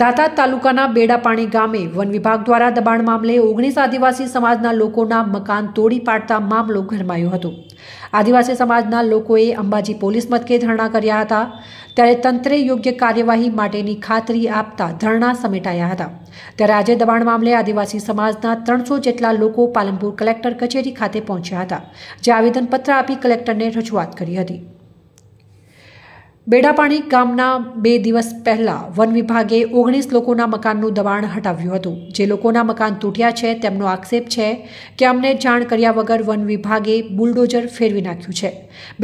દાતા તાલુકાના બેડાપાણી ગામે વન વિભાગ દ્વારા દબાણ મામલે ઓગણીસ આદિવાસી સમાજના લોકોના મકાન તોડી પાડતા મામલો ગરમાયો હતો આદિવાસી સમાજના લોકોએ અંબાજી પોલીસ મથકે ધરણા કર્યા હતા ત્યારે તંત્રે યોગ્ય કાર્યવાહી માટેની ખાતરી આપતા ધરણા સમેટાયા હતા ત્યારે આજે દબાણ મામલે આદિવાસી સમાજના ત્રણસો જેટલા લોકો પાલનપુર કલેક્ટર કચેરી ખાતે પહોંચ્યા હતા જે આવેદનપત્ર આપી કલેક્ટરને રજૂઆત કરી હતી બેડાપાણી ગામના બે દિવસ પહેલાં વન વિભાગે ઓગણીસ લોકોના મકાનનું દબાણ હટાવ્યું હતું જે લોકોના મકાન તૂટ્યા છે તેમનો આક્ષેપ છે કે અમને જાણ કર્યા વગર વન વિભાગે બુલડોઝર ફેરવી નાખ્યું છે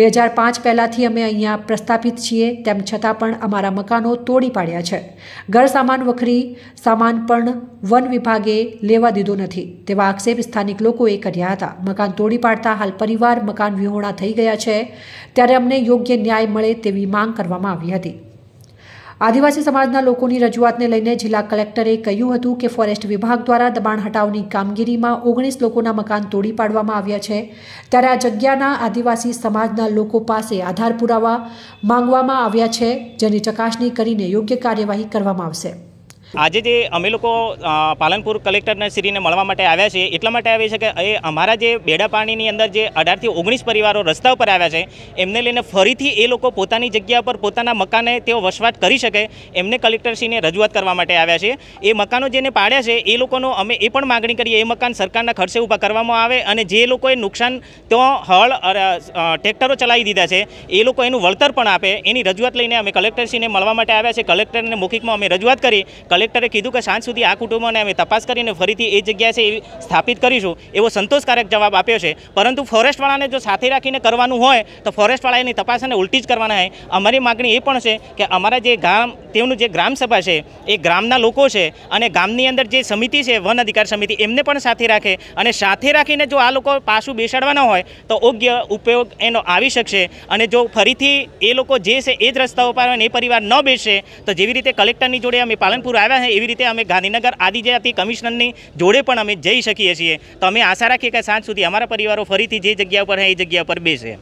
બે હજાર પાંચ પહેલાંથી અમે અહીંયા પ્રસ્થાપિત છીએ તેમ છતાં પણ અમારા મકાનો તોડી પાડ્યા છે ઘર સામાન વખરી સામાન પણ વન વિભાગે લેવા દીધો નથી તેવા આક્ષેપ સ્થાનિક લોકોએ કર્યા હતા મકાન તોડી પાડતા હાલ પરિવાર મકાન વિહોણા થઈ ગયા છે ત્યારે અમને યોગ્ય ન્યાય મળે તેવી માંગ કરવામાં આવી હતી આદિવાસી સમાજના લોકોની રજૂઆતને લઈને જિલ્લા કલેક્ટરે કહ્યું હતું કે ફોરેસ્ટ વિભાગ દ્વારા દબાણ હટાવની કામગીરીમાં ઓગણીસ લોકોના મકાન તોડી પાડવામાં આવ્યા છે ત્યારે આ જગ્યાના આદિવાસી સમાજના લોકો પાસે આધાર પુરાવા માંગવામાં આવ્યા છે જેની ચકાસણી કરીને યોગ્ય કાર્યવાહી કરવામાં આવશે આજે જે અમે લોકો પાલનપુર કલેક્ટરને શ્રીને મળવા માટે આવ્યા છે એટલા માટે આવ્યા છે કે એ અમારા જે બેડા પાણીની અંદર જે અઢારથી ઓગણીસ પરિવારો રસ્તા ઉપર આવ્યા છે એમને લઈને ફરીથી એ લોકો પોતાની જગ્યા પર પોતાના મકાને તેઓ વસવાટ કરી શકે એમને કલેક્ટરશ્રીને રજૂઆત કરવા માટે આવ્યા છે એ મકાનો જેને પાડ્યા છે એ લોકોનો અમે એ પણ માગણી કરીએ એ મકાન સરકારના ખર્ચે ઊભા કરવામાં આવે અને જે લોકોએ નુકસાન તો હળ ટ્રેક્ટરો ચલાવી દીધા છે એ લોકો એનું વળતર પણ આપે એની રજૂઆત લઈને અમે કલેક્ટરશ્રીને મળવા માટે આવ્યા છે કલેક્ટરને મૌખિકમાં અમે રજૂઆત કરી કલેક્ટર કલેક્ટરે કીધું કે સાંજ સુધી આ કુટુંબોને અમે તપાસ કરીને ફરીથી એ જગ્યાએ છે એવી સ્થાપિત કરીશું એવો સંતોષકારક જવાબ આપ્યો છે પરંતુ ફોરેસ્ટવાળાને જો સાથે રાખીને કરવાનું હોય તો ફોરેસ્ટવાળા એની તપાસ અને ઉલટી જ કરવાના હોય અમારી માગણી એ પણ છે કે અમારા જે ગામ તેમનું જે ગ્રામસભા છે એ ગ્રામના લોકો છે અને ગામની અંદર જે સમિતિ છે વન અધિકાર સમિતિ એમને પણ સાથે રાખે અને સાથે રાખીને જો આ લોકો પાછું બેસાડવાના હોય તો યોગ્ય ઉપયોગ એનો આવી શકશે અને જો ફરીથી એ લોકો જે છે એ જ રસ્તાઓ પર એ પરિવાર ન બેસશે તો જેવી રીતે કલેક્ટરની જોડે અમે પાલનપુર આવ્યા છે એવી રીતે અમે ગાંધીનગર આદિજાતિ કમિશનરની જોડે પણ અમે જઈ શકીએ છીએ તો અમે આશા રાખીએ કે સાંજ સુધી અમારા પરિવારો ફરીથી જે જગ્યા પર હે એ જગ્યા પર બેસે